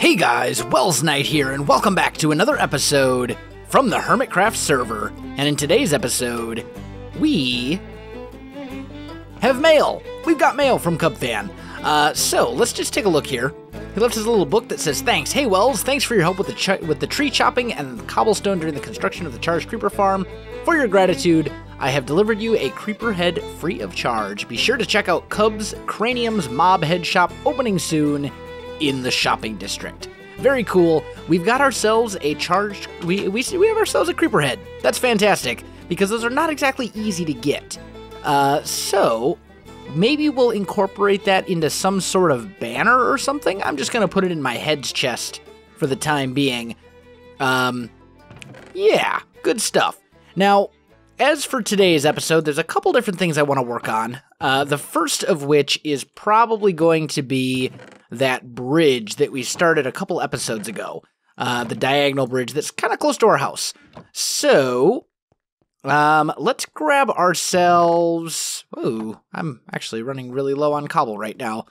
Hey guys, Wells Knight here, and welcome back to another episode from the Hermitcraft server. And in today's episode, we have mail. We've got mail from Cub Fan. Uh, so let's just take a look here. He left us a little book that says, "Thanks, hey Wells, thanks for your help with the with the tree chopping and the cobblestone during the construction of the Charged Creeper Farm. For your gratitude, I have delivered you a creeper head free of charge. Be sure to check out Cub's Cranium's Mob Head Shop opening soon." in the shopping district. Very cool. We've got ourselves a charged. We, we, we have ourselves a creeper head. That's fantastic because those are not exactly easy to get. Uh, so maybe we'll incorporate that into some sort of banner or something. I'm just going to put it in my head's chest for the time being. Um, yeah, good stuff. Now, as for today's episode, there's a couple different things I want to work on. Uh, the first of which is probably going to be that bridge that we started a couple episodes ago. Uh, the diagonal bridge that's kind of close to our house. So, um, let's grab ourselves. Ooh, I'm actually running really low on cobble right now.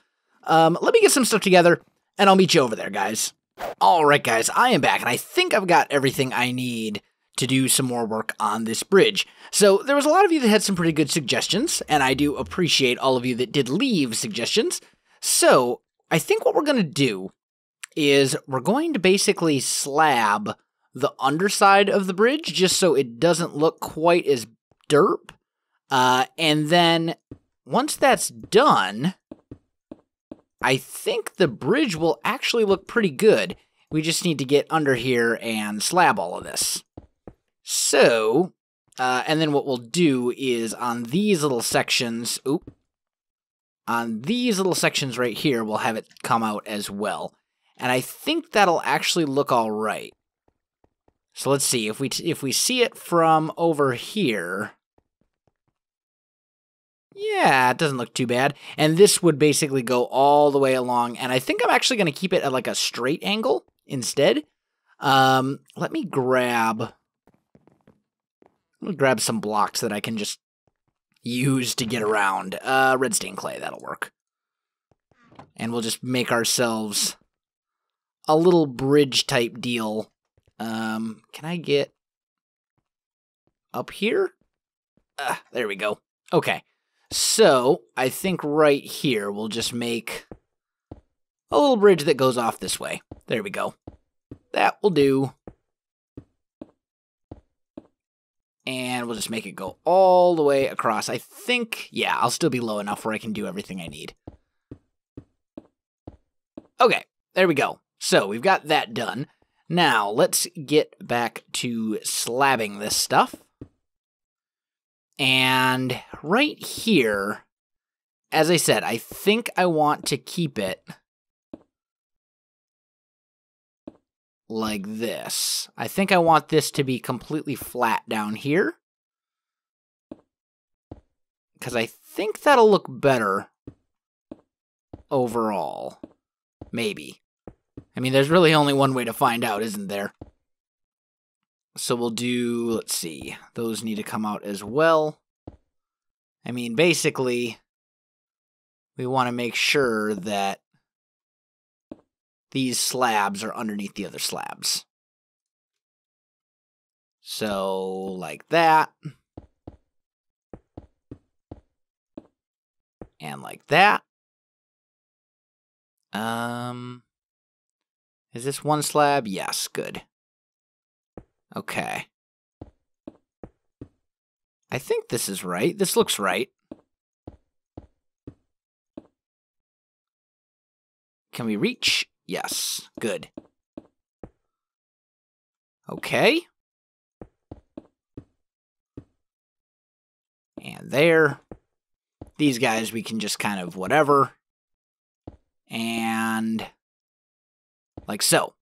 Um, let me get some stuff together, and I'll meet you over there, guys. All right, guys, I am back, and I think I've got everything I need to do some more work on this bridge. So there was a lot of you that had some pretty good suggestions, and I do appreciate all of you that did leave suggestions. So I think what we're going to do is we're going to basically slab the underside of the bridge just so it doesn't look quite as derp. Uh, and then once that's done, I think the bridge will actually look pretty good. We just need to get under here and slab all of this. So, uh, and then what we'll do is on these little sections, Oops on these little sections right here, we'll have it come out as well. And I think that'll actually look all right. So let's see, if we, if we see it from over here, yeah, it doesn't look too bad. And this would basically go all the way along, and I think I'm actually going to keep it at like a straight angle instead. Um, let me grab, let me grab some blocks that I can just use to get around. Uh, redstone clay, that'll work. And we'll just make ourselves a little bridge type deal. Um, can I get up here? Uh, there we go. Okay. So, I think right here we'll just make a little bridge that goes off this way. There we go. That will do. and we'll just make it go all the way across. I think, yeah, I'll still be low enough where I can do everything I need. Okay, there we go. So we've got that done. Now let's get back to slabbing this stuff. And right here, as I said, I think I want to keep it like this. I think I want this to be completely flat down here. Because I think that'll look better overall. Maybe. I mean, there's really only one way to find out, isn't there? So we'll do, let's see, those need to come out as well. I mean, basically, we want to make sure that these slabs are underneath the other slabs. So, like that. And like that. Um, is this one slab? Yes, good. Okay. I think this is right. This looks right. Can we reach? Yes. Good. Okay. And there. These guys we can just kind of whatever. And like so.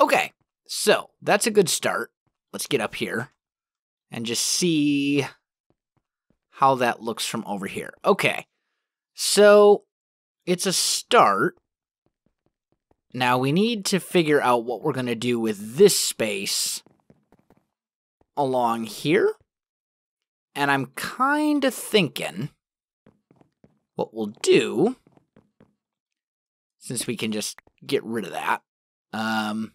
Okay. So that's a good start. Let's get up here and just see how that looks from over here. Okay. So it's a start. Now we need to figure out what we're going to do with this space along here. And I'm kind of thinking what we'll do, since we can just get rid of that, um,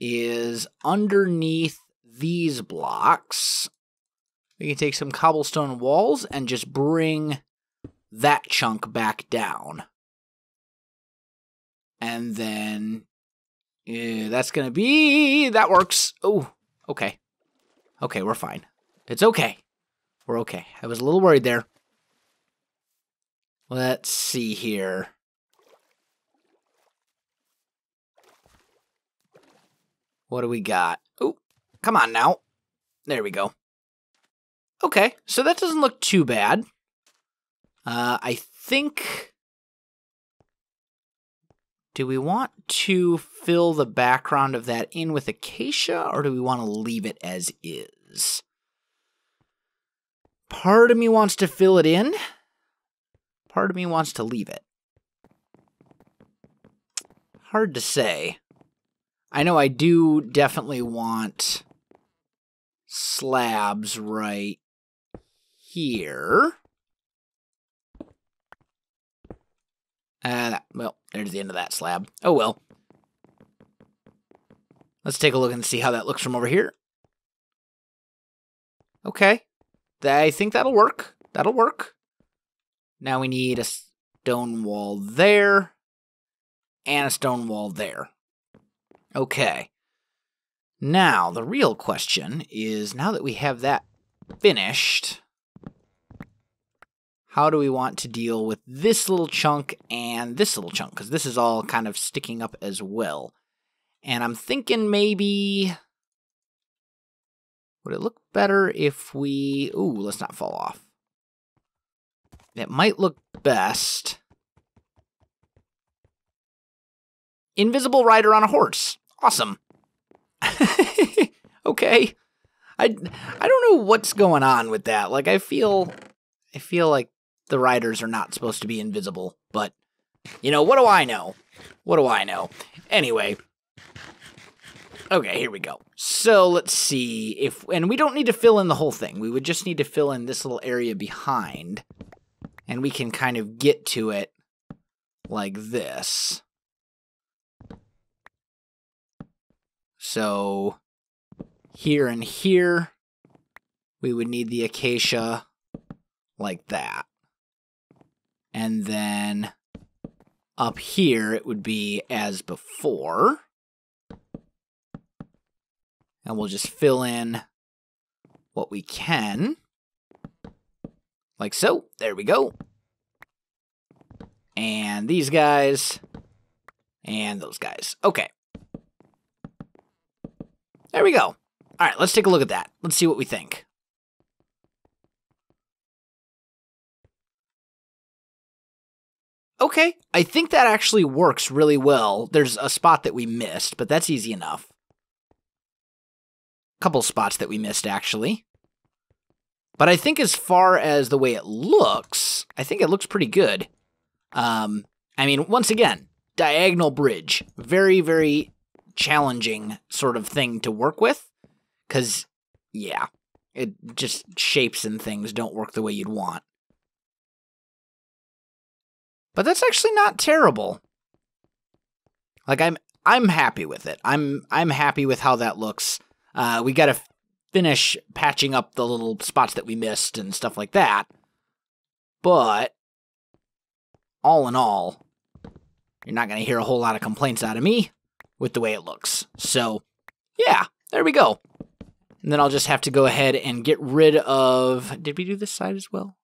is underneath these blocks, we can take some cobblestone walls and just bring that chunk back down. And then yeah, that's going to be... That works. Oh, okay. Okay, we're fine. It's okay. We're okay. I was a little worried there. Let's see here. What do we got? Oh, come on now. There we go. Okay, so that doesn't look too bad. Uh, I think do we want to fill the background of that in with acacia or do we want to leave it as is? Part of me wants to fill it in. Part of me wants to leave it. Hard to say. I know I do definitely want slabs right here. Ah, uh, well, there's the end of that slab. Oh well. Let's take a look and see how that looks from over here. Okay. I think that'll work. That'll work. Now we need a stone wall there and a stone wall there. Okay. Now, the real question is, now that we have that finished, how do we want to deal with this little chunk and this little chunk? Because this is all kind of sticking up as well. And I'm thinking maybe... Would it look better if we... Ooh, let's not fall off. It might look best... Invisible rider on a horse. Awesome. okay. I, I don't know what's going on with that. Like, I feel... I feel like the riders are not supposed to be invisible, but you know, what do I know? What do I know? Anyway. Okay, here we go. So let's see if, and we don't need to fill in the whole thing. We would just need to fill in this little area behind, and we can kind of get to it like this. So here and here, we would need the acacia like that. And then up here, it would be as before. And we'll just fill in what we can. Like so. There we go. And these guys. And those guys. Okay. There we go. All right, let's take a look at that. Let's see what we think. Okay. I think that actually works really well. There's a spot that we missed, but that's easy enough. Couple spots that we missed, actually. But I think as far as the way it looks, I think it looks pretty good. Um, I mean, once again, diagonal bridge. Very, very challenging sort of thing to work with. Because, yeah, it just shapes and things don't work the way you'd want. But that's actually not terrible. Like I'm I'm happy with it. I'm I'm happy with how that looks. Uh, we got to finish patching up the little spots that we missed and stuff like that. But all in all, you're not going to hear a whole lot of complaints out of me with the way it looks. So, yeah, there we go. And then I'll just have to go ahead and get rid of... Did we do this side as well?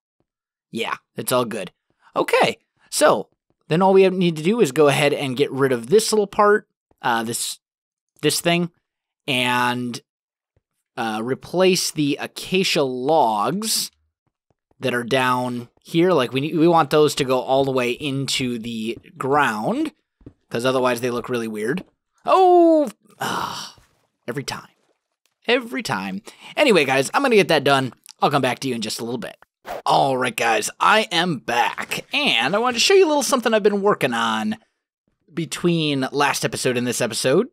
Yeah, it's all good. Okay, so then all we need to do is go ahead and get rid of this little part, uh, this this thing, and uh, replace the acacia logs that are down here. Like we we want those to go all the way into the ground because otherwise they look really weird. Oh, ugh, ah, every time, every time. Anyway, guys, I'm gonna get that done. I'll come back to you in just a little bit. Alright guys, I am back, and I wanted to show you a little something I've been working on between last episode and this episode.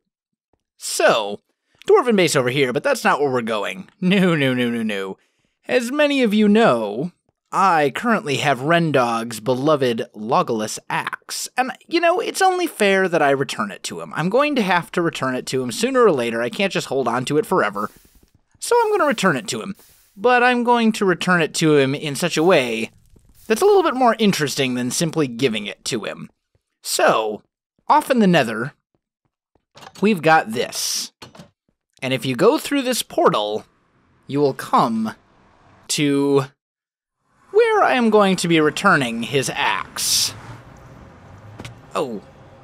So, Dwarven Base over here, but that's not where we're going. No, no, no, no, no. As many of you know, I currently have Rendog's beloved Logolas axe, and you know, it's only fair that I return it to him. I'm going to have to return it to him sooner or later, I can't just hold on to it forever. So I'm going to return it to him but I'm going to return it to him in such a way that's a little bit more interesting than simply giving it to him. So, off in the nether, we've got this. And if you go through this portal, you will come to where I am going to be returning his axe. Oh,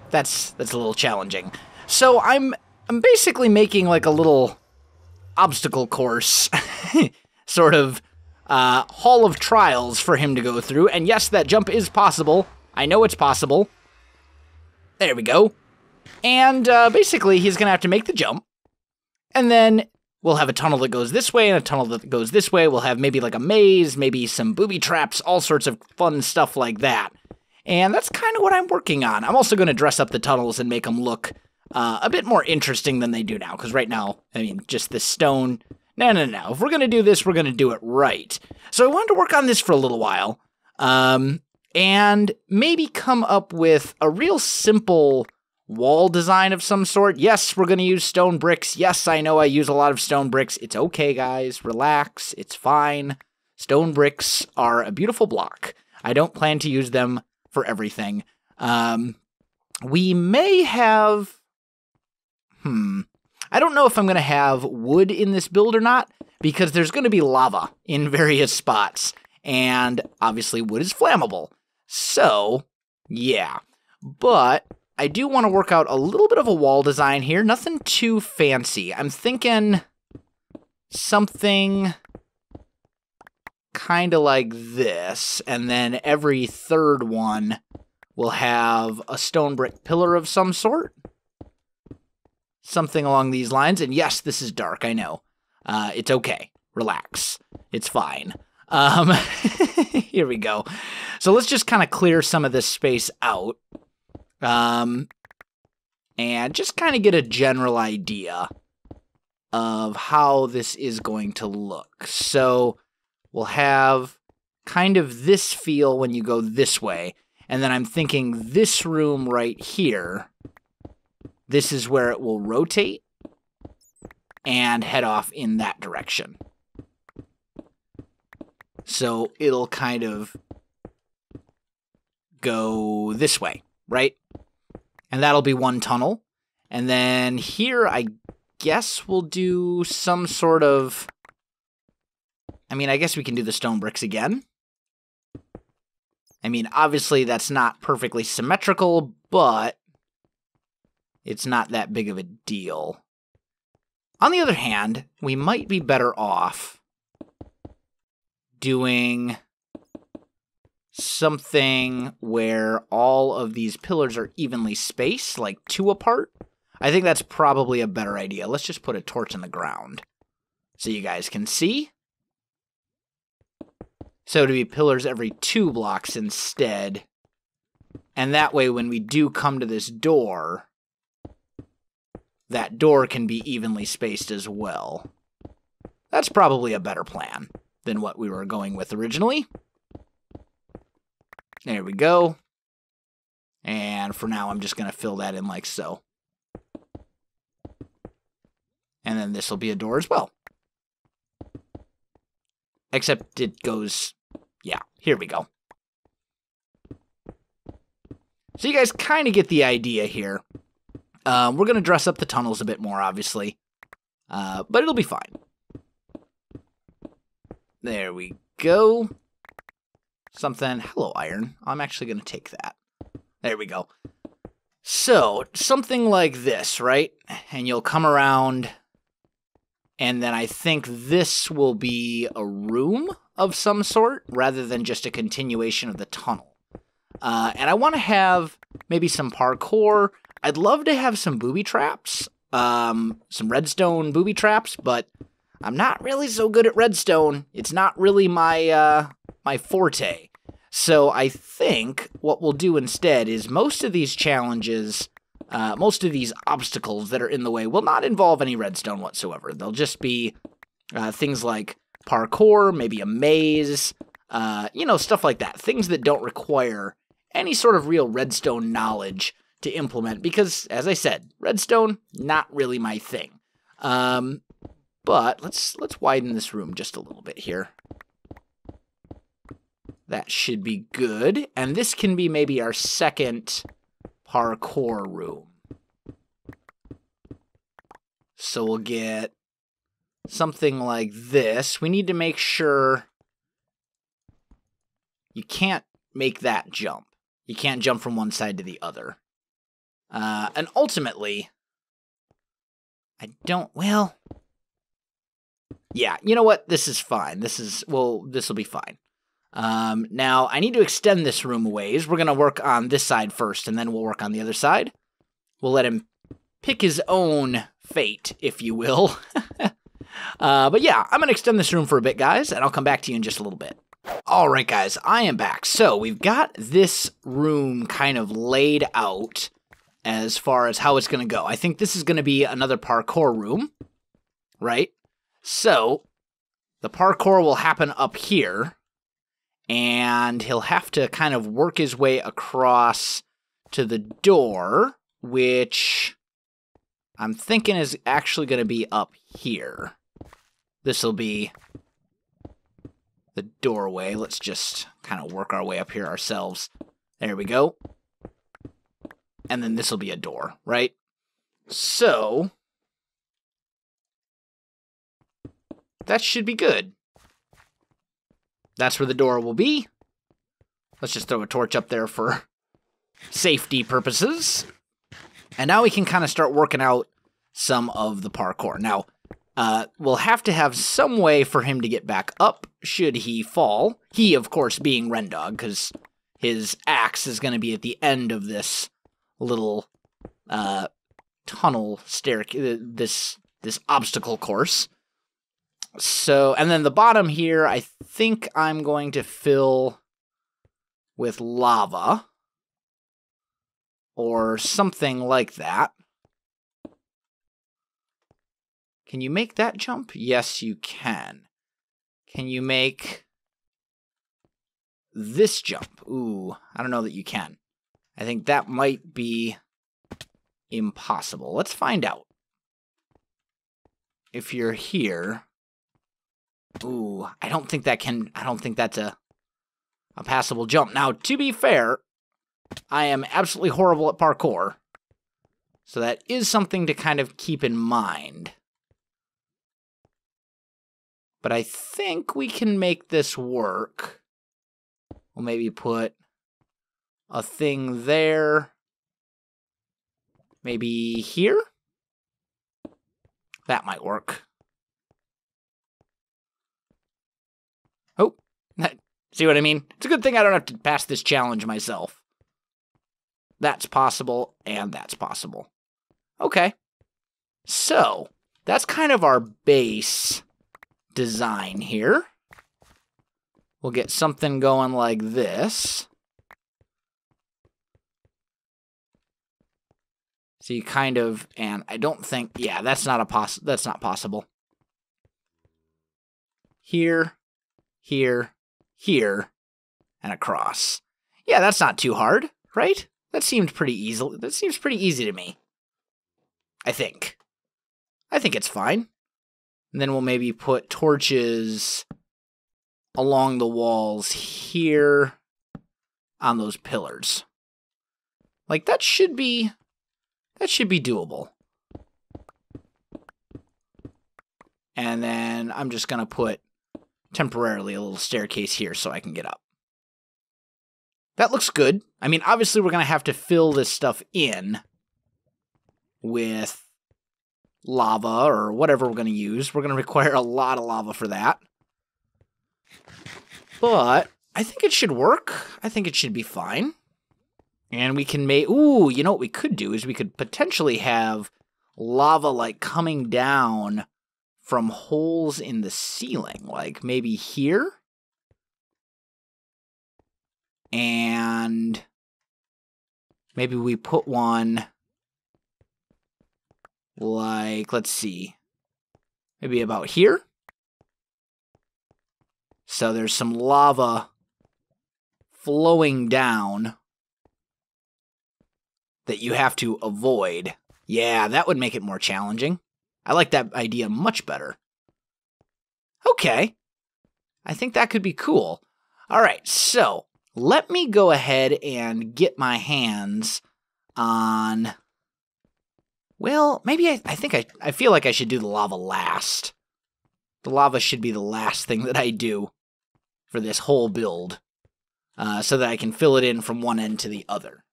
that's that's a little challenging. So I'm I'm basically making like a little obstacle course sort of uh, hall of trials for him to go through. And yes, that jump is possible. I know it's possible. There we go. And uh, basically, he's going to have to make the jump. And then we'll have a tunnel that goes this way and a tunnel that goes this way. We'll have maybe like a maze, maybe some booby traps, all sorts of fun stuff like that. And that's kind of what I'm working on. I'm also going to dress up the tunnels and make them look uh, a bit more interesting than they do now. Because right now, I mean, just the stone no, no, no. If we're going to do this, we're going to do it right. So I wanted to work on this for a little while um, and maybe come up with a real simple wall design of some sort. Yes, we're going to use stone bricks. Yes, I know I use a lot of stone bricks. It's okay, guys. Relax. It's fine. Stone bricks are a beautiful block. I don't plan to use them for everything. Um, we may have. Hmm. I don't know if I'm going to have wood in this build or not because there's going to be lava in various spots. And obviously, wood is flammable. So, yeah. But I do want to work out a little bit of a wall design here. Nothing too fancy. I'm thinking something kind of like this. And then every third one will have a stone brick pillar of some sort something along these lines. And yes, this is dark. I know. Uh, it's okay. Relax. It's fine. Um, here we go. So let's just kind of clear some of this space out. Um, and just kind of get a general idea of how this is going to look. So we'll have kind of this feel when you go this way. And then I'm thinking this room right here this is where it will rotate and head off in that direction. So it'll kind of go this way, right? And that'll be one tunnel. And then here, I guess we'll do some sort of... I mean, I guess we can do the stone bricks again. I mean, obviously that's not perfectly symmetrical, but it's not that big of a deal. On the other hand, we might be better off doing something where all of these pillars are evenly spaced, like two apart. I think that's probably a better idea. Let's just put a torch in the ground so you guys can see. So to be pillars every two blocks instead. And that way, when we do come to this door, that door can be evenly spaced as well. That's probably a better plan than what we were going with originally. There we go. And for now, I'm just going to fill that in like so. And then this will be a door as well. Except it goes... Yeah, here we go. So you guys kind of get the idea here. Uh, we're going to dress up the tunnels a bit more, obviously. Uh, but it'll be fine. There we go. Something. Hello, iron. I'm actually going to take that. There we go. So, something like this, right? And you'll come around, and then I think this will be a room of some sort rather than just a continuation of the tunnel. Uh, and I want to have maybe some parkour. I'd love to have some booby traps, um, some redstone booby traps, but I'm not really so good at redstone. It's not really my uh, my forte. So I think what we'll do instead is most of these challenges, uh, most of these obstacles that are in the way will not involve any redstone whatsoever. They'll just be uh, things like parkour, maybe a maze, uh, you know, stuff like that. Things that don't require any sort of real redstone knowledge to implement because, as I said, redstone not really my thing. Um, but let's let's widen this room just a little bit here. That should be good, and this can be maybe our second parkour room. So we'll get something like this. We need to make sure you can't make that jump. You can't jump from one side to the other. Uh, and ultimately, I don't, well, yeah, you know what? This is fine. This is, well, this will be fine. Um, now, I need to extend this room a ways. We're going to work on this side first, and then we'll work on the other side. We'll let him pick his own fate, if you will. uh, but yeah, I'm going to extend this room for a bit, guys, and I'll come back to you in just a little bit. All right, guys, I am back. So we've got this room kind of laid out as far as how it's going to go. I think this is going to be another parkour room, right? So the parkour will happen up here, and he'll have to kind of work his way across to the door, which I'm thinking is actually going to be up here. This will be the doorway. Let's just kind of work our way up here ourselves. There we go and then this will be a door, right? So that should be good. That's where the door will be. Let's just throw a torch up there for safety purposes. And now we can kind of start working out some of the parkour. Now, uh, we'll have to have some way for him to get back up should he fall. He, of course, being Rendog, because his axe is going to be at the end of this little uh, tunnel staircase, uh, this this obstacle course. So, and then the bottom here, I think I'm going to fill with lava or something like that. Can you make that jump? Yes, you can. Can you make this jump? Ooh, I don't know that you can. I think that might be impossible. Let's find out. If you're here... Ooh, I don't think that can... I don't think that's a, a passable jump. Now, to be fair, I am absolutely horrible at parkour. So that is something to kind of keep in mind. But I think we can make this work. We'll maybe put a thing there. Maybe here? That might work. Oh, see what I mean? It's a good thing I don't have to pass this challenge myself. That's possible, and that's possible. Okay. So, that's kind of our base design here. We'll get something going like this. So you kind of, and I don't think, yeah, that's not a poss, that's not possible. Here, here, here, and across. Yeah, that's not too hard, right? That seemed pretty easy. That seems pretty easy to me. I think. I think it's fine. And then we'll maybe put torches along the walls here on those pillars. Like that should be that should be doable. And then I'm just going to put temporarily a little staircase here so I can get up. That looks good. I mean, obviously we're going to have to fill this stuff in with lava or whatever we're going to use. We're going to require a lot of lava for that. But I think it should work. I think it should be fine. And we can make, ooh, you know what we could do is we could potentially have lava like coming down from holes in the ceiling, like maybe here. And maybe we put one like, let's see, maybe about here. So there's some lava flowing down that you have to avoid. Yeah, that would make it more challenging. I like that idea much better. Okay. I think that could be cool. All right, so let me go ahead and get my hands on. Well, maybe I, I think I, I feel like I should do the lava last. The lava should be the last thing that I do for this whole build uh, so that I can fill it in from one end to the other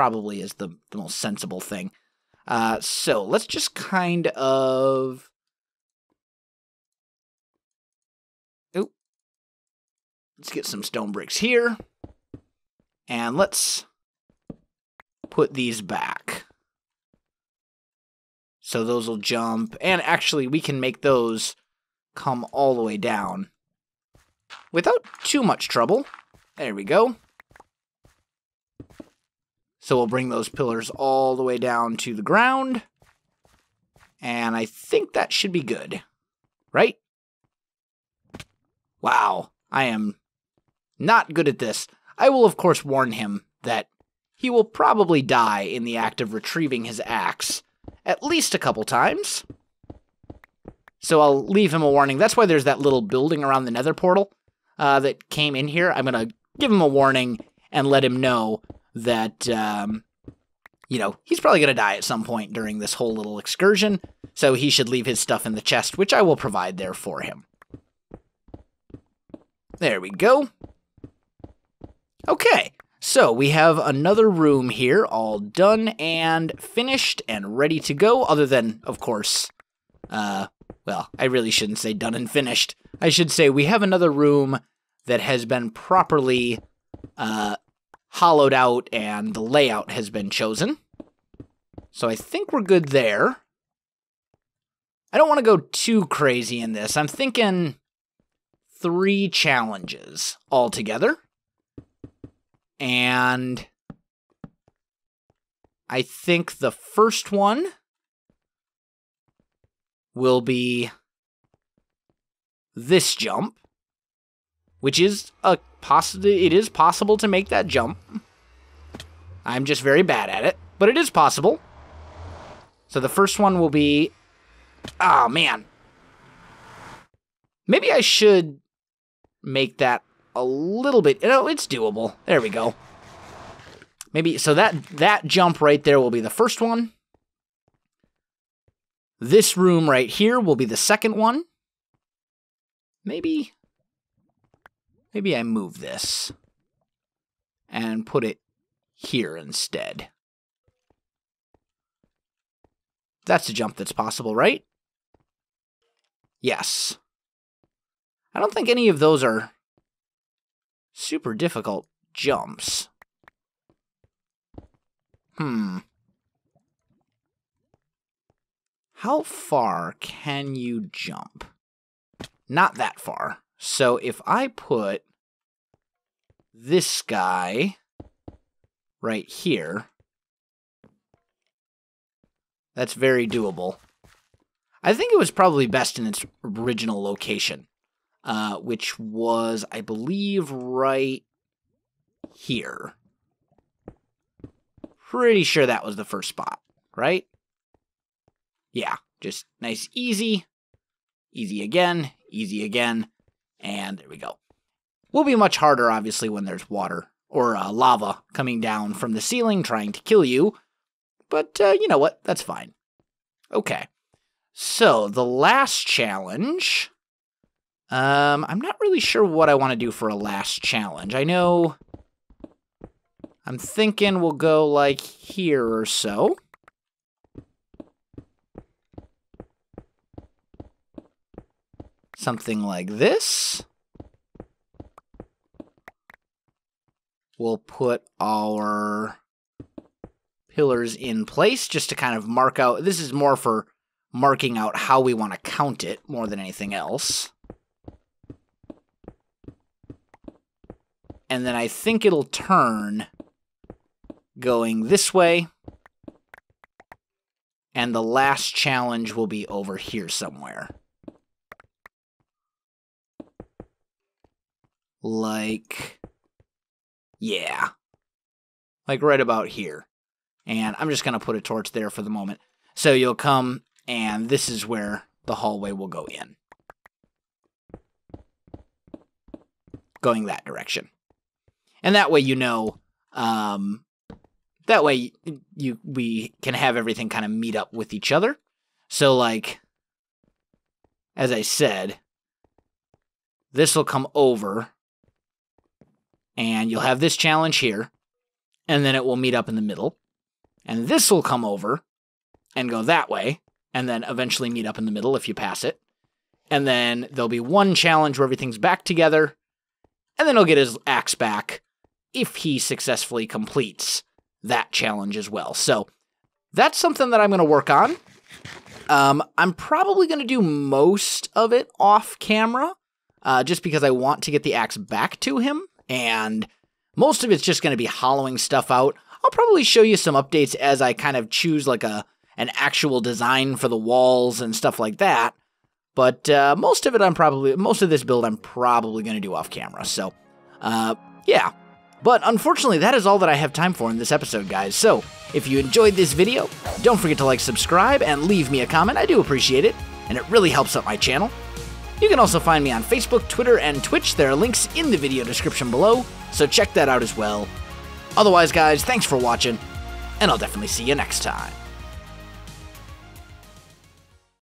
probably is the, the most sensible thing. Uh, so let's just kind of. Ooh. Let's get some stone bricks here. And let's put these back. So those will jump. And actually, we can make those come all the way down without too much trouble. There we go. So we'll bring those pillars all the way down to the ground. And I think that should be good, right? Wow, I am not good at this. I will, of course, warn him that he will probably die in the act of retrieving his axe at least a couple times. So I'll leave him a warning. That's why there's that little building around the nether portal uh, that came in here. I'm going to give him a warning and let him know that um, you know he's probably going to die at some point during this whole little excursion, so he should leave his stuff in the chest, which I will provide there for him. There we go. Okay, so we have another room here, all done and finished and ready to go. Other than, of course, uh, well, I really shouldn't say done and finished. I should say we have another room that has been properly uh, hollowed out and the layout has been chosen. So I think we're good there. I don't want to go too crazy in this. I'm thinking three challenges altogether. And I think the first one will be this jump which is a possible. It is possible to make that jump. I'm just very bad at it, but it is possible. So the first one will be, oh man. Maybe I should make that a little bit. You know, it's doable. There we go. Maybe so that that jump right there will be the first one. This room right here will be the second one. Maybe Maybe I move this and put it here instead. That's a jump that's possible, right? Yes. I don't think any of those are super difficult jumps. Hmm. How far can you jump? Not that far. So if I put this guy right here, that's very doable. I think it was probably best in its original location, uh, which was, I believe, right here. Pretty sure that was the first spot, right? Yeah, just nice, easy, easy again, easy again. And there we go. Will be much harder, obviously, when there's water or uh, lava coming down from the ceiling trying to kill you. But uh, you know what? That's fine. Okay. So the last challenge. Um, I'm not really sure what I want to do for a last challenge. I know. I'm thinking we'll go like here or so. something like this. We'll put our pillars in place just to kind of mark out. This is more for marking out how we want to count it more than anything else. And then I think it'll turn going this way. And the last challenge will be over here somewhere. like, yeah, like right about here. And I'm just going to put a torch there for the moment. So you'll come, and this is where the hallway will go in. Going that direction. And that way you know, um, that way you we can have everything kind of meet up with each other. So like, as I said, this will come over and you'll have this challenge here, and then it will meet up in the middle, and this will come over and go that way, and then eventually meet up in the middle if you pass it. And then there'll be one challenge where everything's back together, and then he'll get his axe back if he successfully completes that challenge as well. So that's something that I'm going to work on. Um, I'm probably going to do most of it off camera, uh, just because I want to get the axe back to him and most of it's just going to be hollowing stuff out. I'll probably show you some updates as I kind of choose like a an actual design for the walls and stuff like that. But uh, most of it, I'm probably most of this build, I'm probably going to do off camera. So, uh, yeah. But unfortunately, that is all that I have time for in this episode, guys. So, if you enjoyed this video, don't forget to like, subscribe, and leave me a comment. I do appreciate it, and it really helps out my channel. You can also find me on Facebook, Twitter, and Twitch. There are links in the video description below, so check that out as well. Otherwise, guys, thanks for watching, and I'll definitely see you next time.